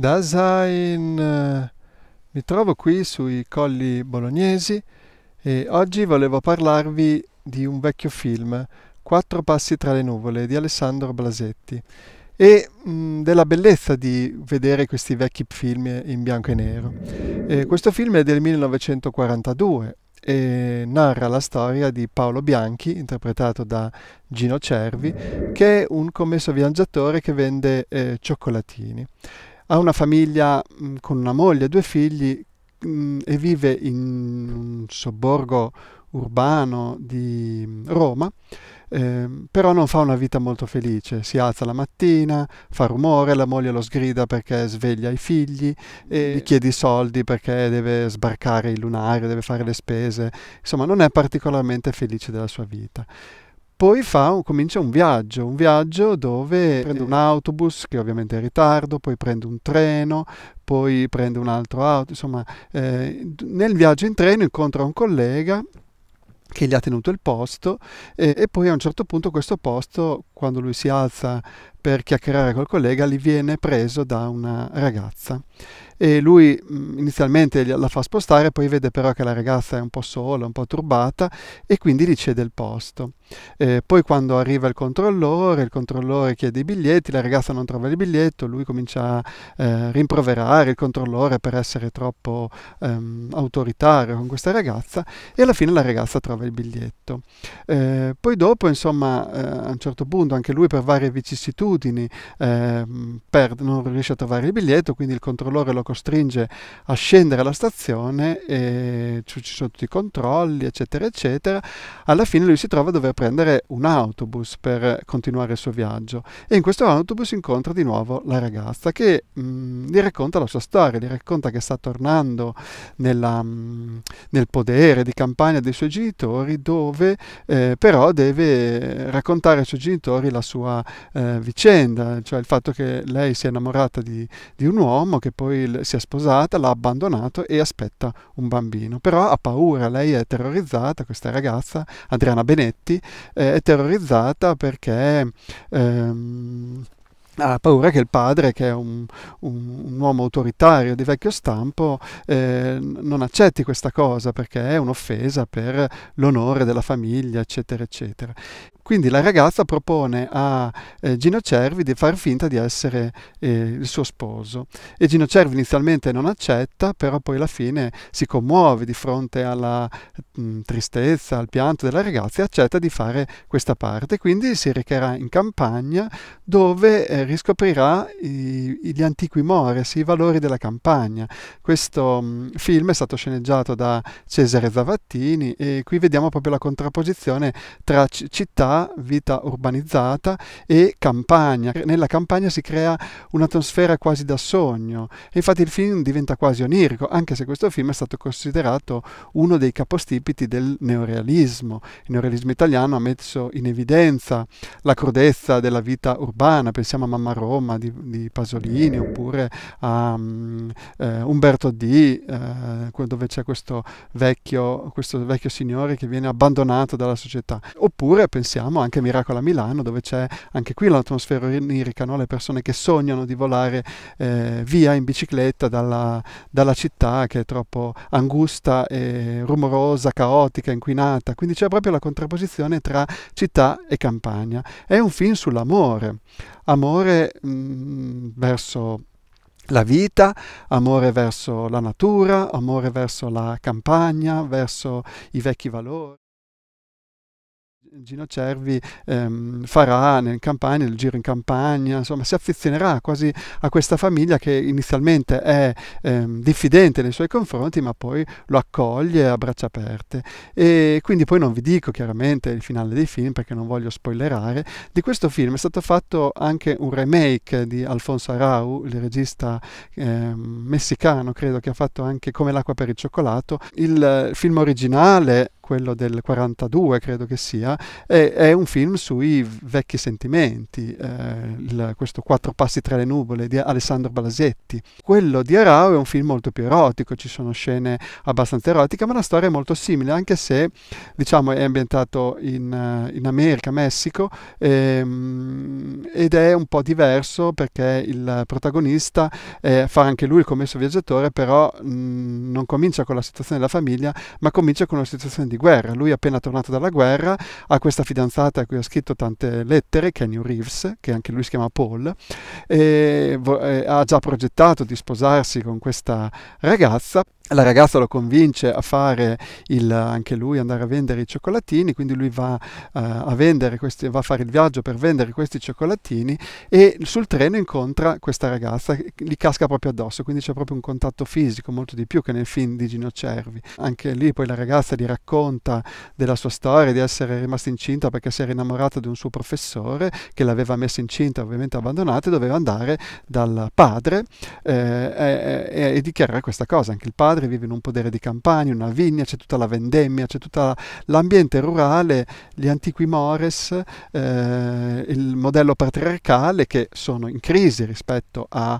Dasein. Eh, mi trovo qui sui colli bolognesi e oggi volevo parlarvi di un vecchio film, Quattro passi tra le nuvole di Alessandro Blasetti e mh, mm, della bellezza di vedere questi vecchi film in bianco e nero. E questo film è del 1942 e narra la storia di Paolo Bianchi, interpretato da Gino Cervi, che è un commesso viaggiatore che vende eh, cioccolatini ha una famiglia mh, mm, con una moglie, e due figli mh, mm, e vive in un sobborgo urbano di mm, Roma, eh, però non fa una vita molto felice, si alza la mattina, fa rumore, la moglie lo sgrida perché sveglia i figli, e gli chiede i soldi perché deve sbarcare il lunario, deve fare le spese, insomma non è particolarmente felice della sua vita. Poi fa, comincia un viaggio, un viaggio dove prende un autobus che ovviamente è in ritardo, poi prende un treno, poi prende un altro auto, insomma eh, nel viaggio in treno incontra un collega che gli ha tenuto il posto e, eh, e, poi a un certo punto questo posto, quando lui si alza per chiacchierare col collega, gli viene preso da una ragazza e lui mm, inizialmente la fa spostare, poi vede però che la ragazza è un po' sola, un po' turbata e quindi gli cede il posto. Eh, poi quando arriva il controllore, il controllore chiede i biglietti, la ragazza non trova il biglietto, lui comincia a eh, rimproverare il controllore per essere troppo ehm, autoritario con questa ragazza e alla fine la ragazza trova il biglietto. Eh, poi dopo, insomma, eh, a un certo punto anche lui per varie vicissitudini, abitudini, eh, per, non riesce a trovare il biglietto, quindi il controllore lo costringe a scendere alla stazione, e ci sono tutti i controlli, eccetera, eccetera. Alla fine lui si trova a dover prendere un autobus per continuare il suo viaggio e in questo autobus incontra di nuovo la ragazza che mh, mm, gli racconta la sua storia, gli racconta che sta tornando nella, mh, mm, nel podere di campagna dei suoi genitori dove eh, però deve raccontare ai suoi genitori la sua eh, vicenda vicenda, cioè il fatto che lei si è innamorata di, di un uomo che poi si è sposata, l'ha abbandonato e aspetta un bambino. Però ha paura, lei è terrorizzata, questa ragazza, Adriana Benetti, eh, è terrorizzata perché... Ehm, ha paura che il padre, che è un, un, un uomo autoritario di vecchio stampo, eh, non accetti questa cosa perché è un'offesa per l'onore della famiglia, eccetera, eccetera. Quindi la ragazza propone a eh, Gino Cervi di far finta di essere eh, il suo sposo e Gino Cervi inizialmente non accetta, però poi alla fine si commuove di fronte alla mh, mm, tristezza, al pianto della ragazza e accetta di fare questa parte. Quindi si recherà in campagna dove eh, riscoprirà i, gli antichi mores, i valori della campagna. Questo mm, film è stato sceneggiato da Cesare Zavattini e qui vediamo proprio la contrapposizione tra città, vita urbanizzata e campagna. Nella campagna si crea un'atmosfera quasi da sogno e infatti il film diventa quasi onirico, anche se questo film è stato considerato uno dei capostipiti del neorealismo. Il neorealismo italiano ha messo in evidenza la crudezza della vita urbana, pensiamo a Mamma Roma di, di Pasolini oppure a um, eh, Umberto D, eh, dove c'è questo vecchio, questo vecchio signore che viene abbandonato dalla società. Oppure pensiamo anche a Miracolo a Milano, dove c'è anche qui l'atmosfera onirica, no? le persone che sognano di volare eh, via in bicicletta dalla, dalla città che è troppo angusta e rumorosa, caotica, inquinata. Quindi c'è proprio la contrapposizione tra città e campagna. È un film sull'amore. Amore amore mh, mm, verso la vita, amore verso la natura, amore verso la campagna, verso i vecchi valori. Gino Cervi ehm, farà nel, campagna, nel giro in campagna, insomma si affezionerà quasi a questa famiglia che inizialmente è ehm, diffidente nei suoi confronti ma poi lo accoglie a braccia aperte e quindi poi non vi dico chiaramente il finale dei film perché non voglio spoilerare, di questo film è stato fatto anche un remake di Alfonso Arau, il regista ehm, messicano credo che ha fatto anche Come l'acqua per il cioccolato, il film originale quello del 42 credo che sia, è, è un film sui vecchi sentimenti, eh, il, questo Quattro passi tra le nuvole di Alessandro Balasetti. Quello di Arau è un film molto più erotico, ci sono scene abbastanza erotiche, ma la storia è molto simile, anche se diciamo è ambientato in, eh, in America, Messico, ehm, ed è un po' diverso perché il protagonista eh, fa anche lui il commesso viaggiatore, però mh, mm, non comincia con la situazione della famiglia, ma comincia con una situazione di guerra. Lui è appena tornato dalla guerra ha questa fidanzata a cui ha scritto tante lettere, Kenny Reeves, che anche lui si chiama Paul, e ha già progettato di sposarsi con questa ragazza, la ragazza lo convince a fare il, anche lui andare a vendere i cioccolatini, quindi lui va, uh, a questi, va, a fare il viaggio per vendere questi cioccolatini e sul treno incontra questa ragazza, gli casca proprio addosso, quindi c'è proprio un contatto fisico molto di più che nel film di Gino Cervi. Anche lì poi la ragazza gli racconta della sua storia, di essere rimasta incinta perché si era innamorata di un suo professore che l'aveva messa incinta, ovviamente abbandonata, e doveva andare dal padre eh, e, e, e dichiarare questa cosa. Anche il padre padre, vive in un podere di campagna, una vigna, c'è tutta la vendemmia, c'è tutto l'ambiente rurale, gli antichi mores, eh, il modello patriarcale che sono in crisi rispetto al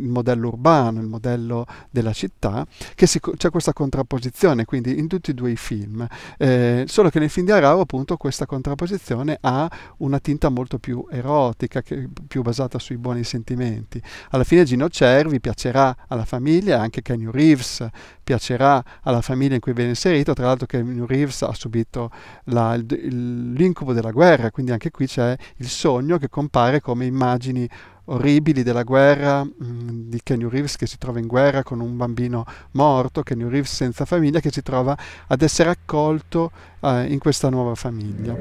modello urbano, il modello della città, che c'è questa contrapposizione quindi in tutti e due i film, eh, solo che nel film di Arau appunto questa contrapposizione ha una tinta molto più erotica, che, più basata sui buoni sentimenti. Alla fine Gino Cervi piacerà alla famiglia, anche Kenny Reeves, Reeves piacerà alla famiglia in cui viene inserito, tra l'altro Keanu Reeves ha subito la, l'incubo della guerra, quindi anche qui c'è il sogno che compare come immagini orribili della guerra mh, mm, di Kenny Reeves che si trova in guerra con un bambino morto, Kenny Reeves senza famiglia che si trova ad essere accolto eh, in questa nuova famiglia.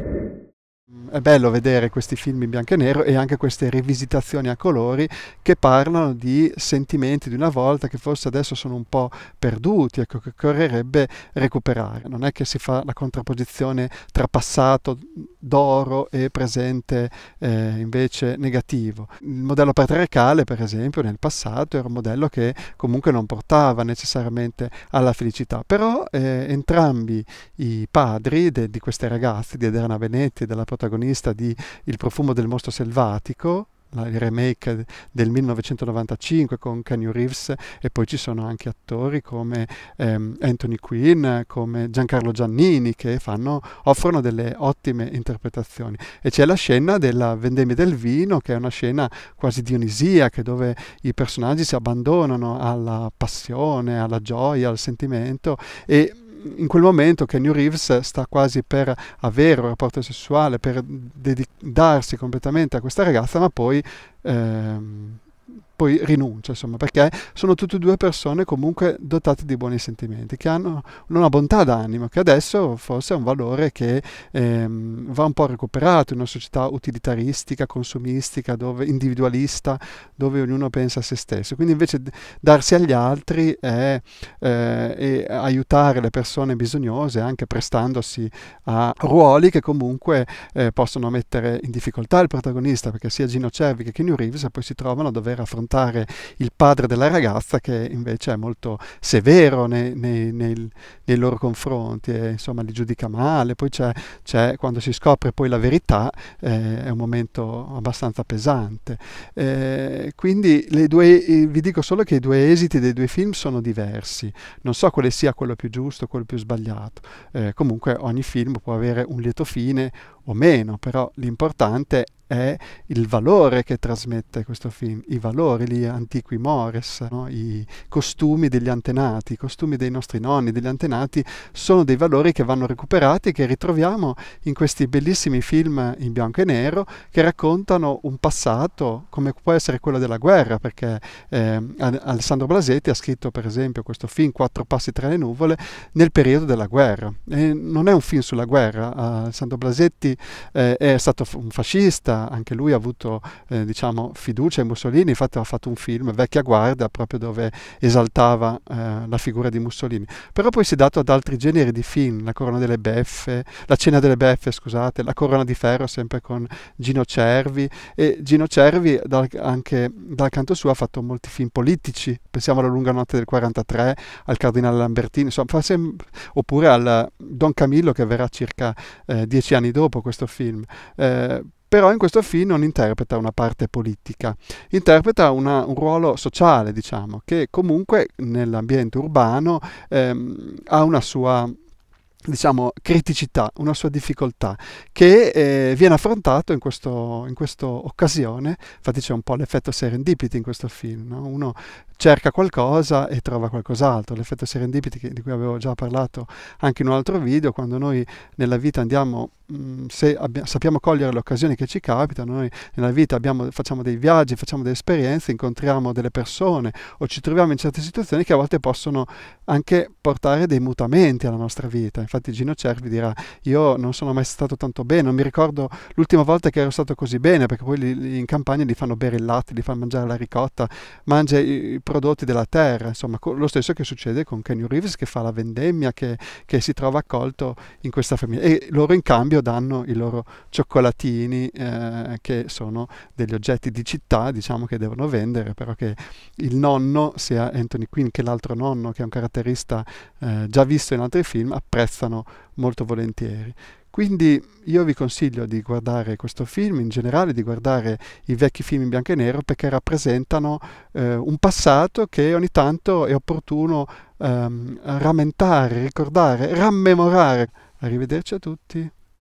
È bello vedere questi film in bianco e nero e anche queste rivisitazioni a colori che parlano di sentimenti di una volta che forse adesso sono un po' perduti, ecco, che occorrerebbe recuperare. Non è che si fa la contrapposizione tra passato d'oro e presente eh, invece negativo. Il modello patriarcale, per esempio, nel passato era un modello che comunque non portava necessariamente alla felicità, però eh, entrambi i padri de, di queste ragazze, di Ederna Venetti e della protagonista, protagonista di Il profumo del mostro selvatico, il remake del 1995 con Kenny Reeves e poi ci sono anche attori come ehm, Anthony Quinn, come Giancarlo Giannini che fanno, offrono delle ottime interpretazioni e c'è la scena della vendemmia del vino che è una scena quasi dionisiaca dove i personaggi si abbandonano alla passione, alla gioia, al sentimento e in quel momento che New Reeves sta quasi per avere un rapporto sessuale, per dedicarsi completamente a questa ragazza, ma poi... Ehm, poi rinuncia, insomma, perché sono tutte e due persone comunque dotate di buoni sentimenti, che hanno una bontà d'animo, che adesso forse è un valore che ehm, va un po' recuperato in una società utilitaristica, consumistica, dove, individualista, dove ognuno pensa a se stesso. Quindi invece darsi agli altri è, eh, e aiutare le persone bisognose, anche prestandosi a ruoli che comunque eh, possono mettere in difficoltà il protagonista, perché sia Gino Cervi che Kenny Reeves poi si trovano a dover affrontare affrontare il padre della ragazza che invece è molto severo nei, nei, nei, nei loro confronti e insomma li giudica male, poi c'è, c'è quando si scopre poi la verità eh, è un momento abbastanza pesante. Eh, quindi due, eh, vi dico solo che i due esiti dei due film sono diversi, non so quale sia quello più giusto, quello più sbagliato, eh, comunque ogni film può avere un lieto fine o meno, però l'importante è il valore che trasmette questo film, i valori, gli antiqui mores, no? i costumi degli antenati, i costumi dei nostri nonni, degli antenati, sono dei valori che vanno recuperati e che ritroviamo in questi bellissimi film in bianco e nero che raccontano un passato come può essere quello della guerra, perché eh, Alessandro Blasetti ha scritto per esempio questo film Quattro passi tra le nuvole nel periodo della guerra. E non è un film sulla guerra, Alessandro Blasetti eh, è stato un fascista, anche lui ha avuto eh, diciamo, fiducia in Mussolini, infatti ha fatto un film, Vecchia Guardia, proprio dove esaltava eh, la figura di Mussolini. Però poi si è dato ad altri generi di film, La Corona delle Beffe, La Cena delle Beffe, scusate, La Corona di Ferro, sempre con Gino Cervi, e Gino Cervi dal, anche dal canto suo ha fatto molti film politici, pensiamo alla Lunga Notte del 43, al Cardinale Lambertini, insomma, oppure al Don Camillo che verrà circa eh, dieci anni dopo questo film. Eh, però in questo film non interpreta una parte politica, interpreta una, un ruolo sociale, diciamo, che comunque nell'ambiente urbano ehm, ha una sua diciamo, criticità, una sua difficoltà, che eh, viene affrontato in, questo, in questa occasione, infatti c'è un po' l'effetto serendipity in questo film, no? uno cerca qualcosa e trova qualcos'altro, l'effetto serendipity di cui avevo già parlato anche in un altro video, quando noi nella vita andiamo Mm, se abbia, sappiamo cogliere le occasioni che ci capitano, noi nella vita abbiamo, facciamo dei viaggi, facciamo delle esperienze, incontriamo delle persone o ci troviamo in certe situazioni che a volte possono anche portare dei mutamenti alla nostra vita. Infatti Gino Cervi dirà io non sono mai stato tanto bene, non mi ricordo l'ultima volta che ero stato così bene, perché poi in campagna gli fanno bere il latte, gli fanno mangiare la ricotta, mangia i, i prodotti della terra, insomma lo stesso che succede con Kenny Reeves che fa la vendemmia, che, che si trova accolto in questa famiglia e loro in cambio danno i loro cioccolatini eh, che sono degli oggetti di città diciamo che devono vendere però che il nonno sia Anthony Quinn che l'altro nonno che è un caratterista eh, già visto in altri film apprezzano molto volentieri quindi io vi consiglio di guardare questo film, in generale di guardare i vecchi film in bianco e nero perché rappresentano eh, un passato che ogni tanto è opportuno ehm, rammentare, ricordare, rammemorare. Arrivederci a tutti.